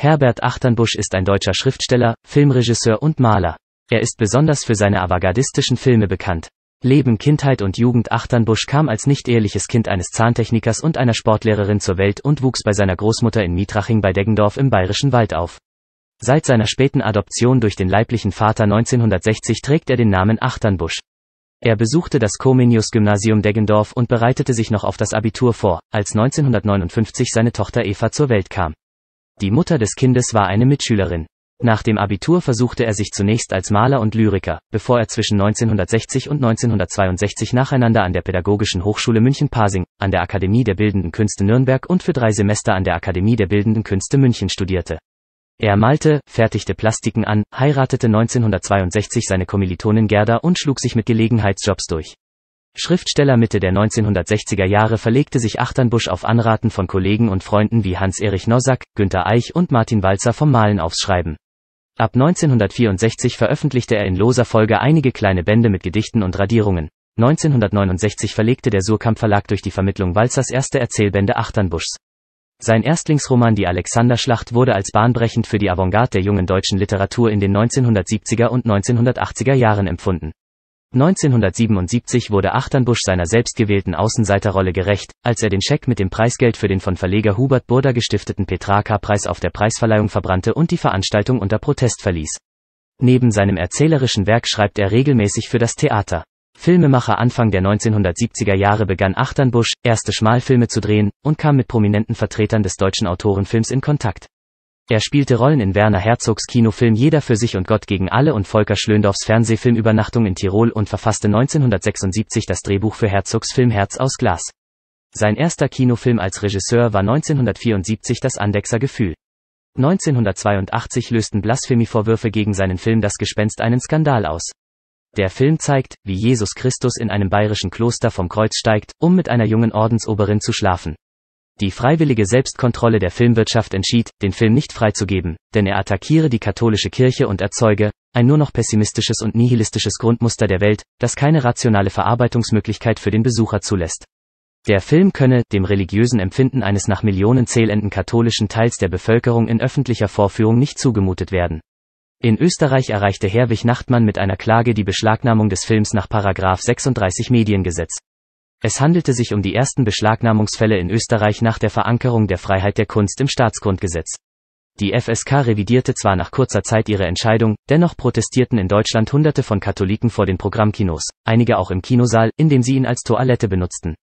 Herbert Achternbusch ist ein deutscher Schriftsteller, Filmregisseur und Maler. Er ist besonders für seine avantgardistischen Filme bekannt. Leben Kindheit und Jugend Achternbusch kam als nicht eheliches Kind eines Zahntechnikers und einer Sportlehrerin zur Welt und wuchs bei seiner Großmutter in Mietraching bei Deggendorf im bayerischen Wald auf. Seit seiner späten Adoption durch den leiblichen Vater 1960 trägt er den Namen Achternbusch. Er besuchte das Comenius-Gymnasium Deggendorf und bereitete sich noch auf das Abitur vor, als 1959 seine Tochter Eva zur Welt kam. Die Mutter des Kindes war eine Mitschülerin. Nach dem Abitur versuchte er sich zunächst als Maler und Lyriker, bevor er zwischen 1960 und 1962 nacheinander an der Pädagogischen Hochschule München-Pasing, an der Akademie der Bildenden Künste Nürnberg und für drei Semester an der Akademie der Bildenden Künste München studierte. Er malte, fertigte Plastiken an, heiratete 1962 seine Kommilitonin Gerda und schlug sich mit Gelegenheitsjobs durch. Schriftsteller Mitte der 1960er Jahre verlegte sich Achternbusch auf Anraten von Kollegen und Freunden wie Hans-Erich Nossack, Günter Eich und Martin Walzer vom Malen aufs Schreiben. Ab 1964 veröffentlichte er in loser Folge einige kleine Bände mit Gedichten und Radierungen. 1969 verlegte der Surkamp Verlag durch die Vermittlung Walzers erste Erzählbände Achternbuschs. Sein Erstlingsroman Die Alexanderschlacht wurde als bahnbrechend für die Avantgarde der jungen deutschen Literatur in den 1970er und 1980er Jahren empfunden. 1977 wurde Achternbusch seiner selbstgewählten Außenseiterrolle gerecht, als er den Scheck mit dem Preisgeld für den von Verleger Hubert Burda gestifteten Petrarca-Preis auf der Preisverleihung verbrannte und die Veranstaltung unter Protest verließ. Neben seinem erzählerischen Werk schreibt er regelmäßig für das Theater. Filmemacher Anfang der 1970er Jahre begann Achternbusch, erste Schmalfilme zu drehen und kam mit prominenten Vertretern des deutschen Autorenfilms in Kontakt. Er spielte Rollen in Werner Herzogs Kinofilm Jeder für sich und Gott gegen alle und Volker Schlöndorffs Fernsehfilm Übernachtung in Tirol und verfasste 1976 das Drehbuch für Herzogs Film Herz aus Glas. Sein erster Kinofilm als Regisseur war 1974 Das Andexer Gefühl. 1982 lösten Blasphemievorwürfe gegen seinen Film Das Gespenst einen Skandal aus. Der Film zeigt, wie Jesus Christus in einem bayerischen Kloster vom Kreuz steigt, um mit einer jungen Ordensoberin zu schlafen. Die freiwillige Selbstkontrolle der Filmwirtschaft entschied, den Film nicht freizugeben, denn er attackiere die katholische Kirche und erzeuge ein nur noch pessimistisches und nihilistisches Grundmuster der Welt, das keine rationale Verarbeitungsmöglichkeit für den Besucher zulässt. Der Film könne dem religiösen Empfinden eines nach Millionen zählenden katholischen Teils der Bevölkerung in öffentlicher Vorführung nicht zugemutet werden. In Österreich erreichte Herwig Nachtmann mit einer Klage die Beschlagnahmung des Films nach 36 Mediengesetz. Es handelte sich um die ersten Beschlagnahmungsfälle in Österreich nach der Verankerung der Freiheit der Kunst im Staatsgrundgesetz. Die FSK revidierte zwar nach kurzer Zeit ihre Entscheidung, dennoch protestierten in Deutschland Hunderte von Katholiken vor den Programmkinos, einige auch im Kinosaal, in dem sie ihn als Toilette benutzten.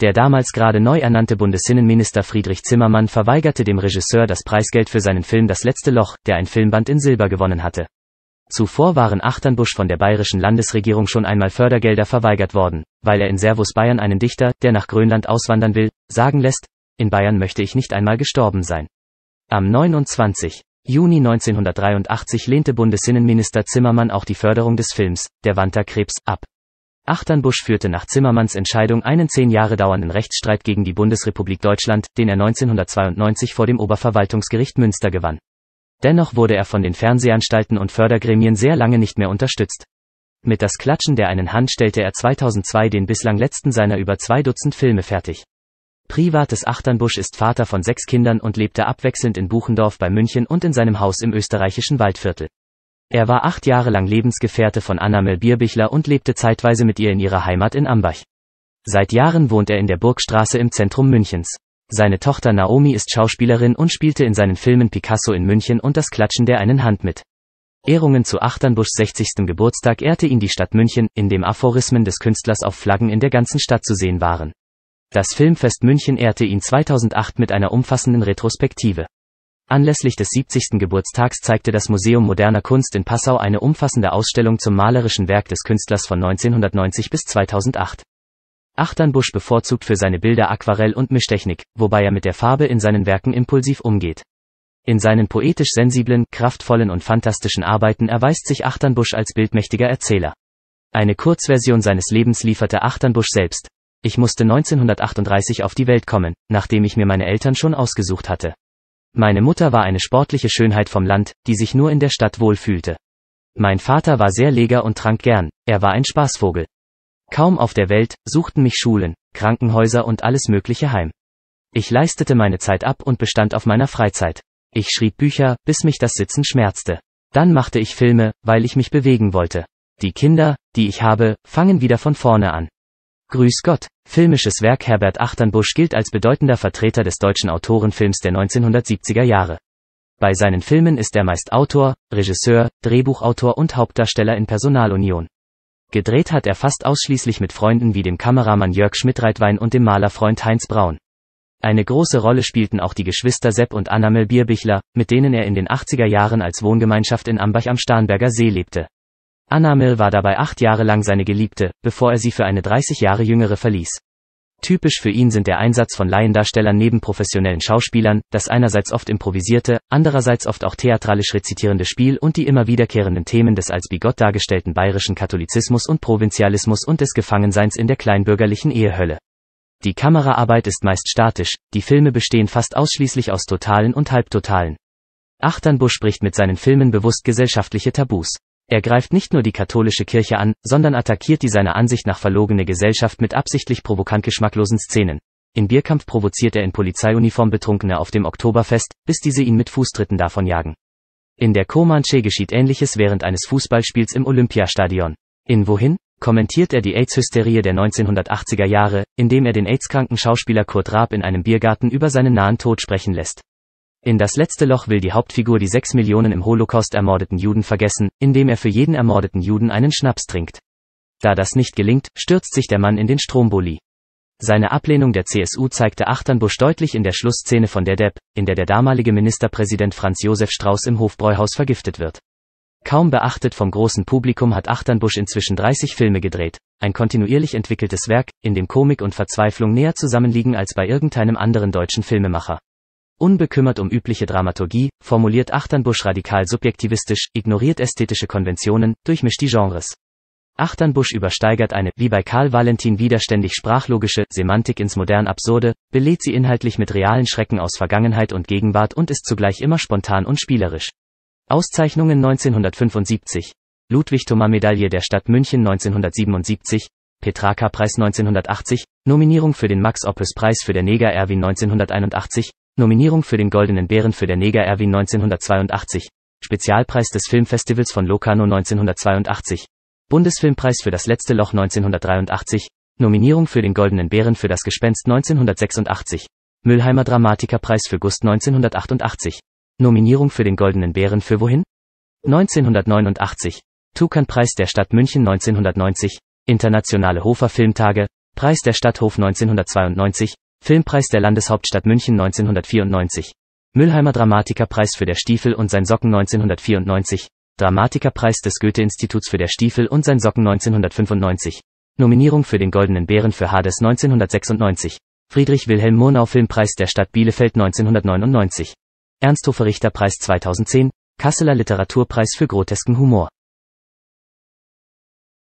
Der damals gerade neu ernannte Bundesinnenminister Friedrich Zimmermann verweigerte dem Regisseur das Preisgeld für seinen Film Das letzte Loch, der ein Filmband in Silber gewonnen hatte. Zuvor waren Achternbusch von der bayerischen Landesregierung schon einmal Fördergelder verweigert worden, weil er in Servus Bayern einen Dichter, der nach Grönland auswandern will, sagen lässt, in Bayern möchte ich nicht einmal gestorben sein. Am 29. Juni 1983 lehnte Bundesinnenminister Zimmermann auch die Förderung des Films, Der Wanderkrebs, ab. Achternbusch führte nach Zimmermanns Entscheidung einen zehn Jahre dauernden Rechtsstreit gegen die Bundesrepublik Deutschland, den er 1992 vor dem Oberverwaltungsgericht Münster gewann. Dennoch wurde er von den Fernsehanstalten und Fördergremien sehr lange nicht mehr unterstützt. Mit Das Klatschen der einen Hand stellte er 2002 den bislang letzten seiner über zwei Dutzend Filme fertig. Privates Achternbusch ist Vater von sechs Kindern und lebte abwechselnd in Buchendorf bei München und in seinem Haus im österreichischen Waldviertel. Er war acht Jahre lang Lebensgefährte von Annamel Bierbichler und lebte zeitweise mit ihr in ihrer Heimat in Ambach. Seit Jahren wohnt er in der Burgstraße im Zentrum Münchens. Seine Tochter Naomi ist Schauspielerin und spielte in seinen Filmen Picasso in München und das Klatschen der einen Hand mit. Ehrungen zu Achternbuschs 60. Geburtstag ehrte ihn die Stadt München, in dem Aphorismen des Künstlers auf Flaggen in der ganzen Stadt zu sehen waren. Das Filmfest München ehrte ihn 2008 mit einer umfassenden Retrospektive. Anlässlich des 70. Geburtstags zeigte das Museum moderner Kunst in Passau eine umfassende Ausstellung zum malerischen Werk des Künstlers von 1990 bis 2008. Achternbusch bevorzugt für seine Bilder Aquarell- und Mischtechnik, wobei er mit der Farbe in seinen Werken impulsiv umgeht. In seinen poetisch sensiblen, kraftvollen und fantastischen Arbeiten erweist sich Achternbusch als bildmächtiger Erzähler. Eine Kurzversion seines Lebens lieferte Achternbusch selbst. Ich musste 1938 auf die Welt kommen, nachdem ich mir meine Eltern schon ausgesucht hatte. Meine Mutter war eine sportliche Schönheit vom Land, die sich nur in der Stadt wohlfühlte. Mein Vater war sehr leger und trank gern, er war ein Spaßvogel. Kaum auf der Welt suchten mich Schulen, Krankenhäuser und alles Mögliche heim. Ich leistete meine Zeit ab und bestand auf meiner Freizeit. Ich schrieb Bücher, bis mich das Sitzen schmerzte. Dann machte ich Filme, weil ich mich bewegen wollte. Die Kinder, die ich habe, fangen wieder von vorne an. Grüß Gott, filmisches Werk Herbert Achternbusch gilt als bedeutender Vertreter des deutschen Autorenfilms der 1970er Jahre. Bei seinen Filmen ist er meist Autor, Regisseur, Drehbuchautor und Hauptdarsteller in Personalunion. Gedreht hat er fast ausschließlich mit Freunden wie dem Kameramann Jörg Schmidt-Reitwein und dem Malerfreund Heinz Braun. Eine große Rolle spielten auch die Geschwister Sepp und Annamel Bierbichler, mit denen er in den 80er Jahren als Wohngemeinschaft in Ambach am Starnberger See lebte. Annamel war dabei acht Jahre lang seine Geliebte, bevor er sie für eine 30 Jahre jüngere verließ. Typisch für ihn sind der Einsatz von Laiendarstellern neben professionellen Schauspielern, das einerseits oft improvisierte, andererseits oft auch theatralisch rezitierende Spiel und die immer wiederkehrenden Themen des als bigott dargestellten bayerischen Katholizismus und Provinzialismus und des Gefangenseins in der kleinbürgerlichen Ehehölle. Die Kameraarbeit ist meist statisch, die Filme bestehen fast ausschließlich aus Totalen und Halbtotalen. Achternbusch spricht mit seinen Filmen bewusst gesellschaftliche Tabus. Er greift nicht nur die katholische Kirche an, sondern attackiert die seiner Ansicht nach verlogene Gesellschaft mit absichtlich provokant geschmacklosen Szenen. In Bierkampf provoziert er in Polizeiuniform Betrunkene auf dem Oktoberfest, bis diese ihn mit Fußtritten davonjagen. In der Comanche geschieht ähnliches während eines Fußballspiels im Olympiastadion. In Wohin? kommentiert er die AIDS-Hysterie der 1980er Jahre, indem er den AIDS-kranken Schauspieler Kurt Raab in einem Biergarten über seinen nahen Tod sprechen lässt. In das letzte Loch will die Hauptfigur die sechs Millionen im Holocaust ermordeten Juden vergessen, indem er für jeden ermordeten Juden einen Schnaps trinkt. Da das nicht gelingt, stürzt sich der Mann in den Stromboli. Seine Ablehnung der CSU zeigte Achternbusch deutlich in der Schlussszene von Der Depp, in der der damalige Ministerpräsident Franz Josef Strauß im Hofbräuhaus vergiftet wird. Kaum beachtet vom großen Publikum hat Achternbusch inzwischen 30 Filme gedreht, ein kontinuierlich entwickeltes Werk, in dem Komik und Verzweiflung näher zusammenliegen als bei irgendeinem anderen deutschen Filmemacher. Unbekümmert um übliche Dramaturgie, formuliert Achternbusch radikal subjektivistisch, ignoriert ästhetische Konventionen, durchmischt die Genres. Achternbusch übersteigert eine, wie bei Karl Valentin widerständig sprachlogische, Semantik ins modern Absurde, belädt sie inhaltlich mit realen Schrecken aus Vergangenheit und Gegenwart und ist zugleich immer spontan und spielerisch. Auszeichnungen 1975. Ludwig Thoma Medaille der Stadt München 1977, Petrarca Preis 1980, Nominierung für den Max Oppes Preis für der Neger Erwin 1981, Nominierung für den Goldenen Bären für der Neger Erwin 1982, Spezialpreis des Filmfestivals von Locarno 1982, Bundesfilmpreis für das letzte Loch 1983, Nominierung für den Goldenen Bären für das Gespenst 1986, Mülheimer Dramatikerpreis für Gust 1988, Nominierung für den Goldenen Bären für Wohin? 1989, Tukan-Preis der Stadt München 1990, Internationale Hofer Filmtage, Preis der Stadt Hof 1992, Filmpreis der Landeshauptstadt München 1994. Mülheimer Dramatikerpreis für der Stiefel und sein Socken 1994. Dramatikerpreis des Goethe-Instituts für der Stiefel und sein Socken 1995. Nominierung für den Goldenen Bären für Hades 1996. Friedrich Wilhelm Murnau Filmpreis der Stadt Bielefeld 1999. Ernsthofer Richterpreis 2010. Kasseler Literaturpreis für grotesken Humor.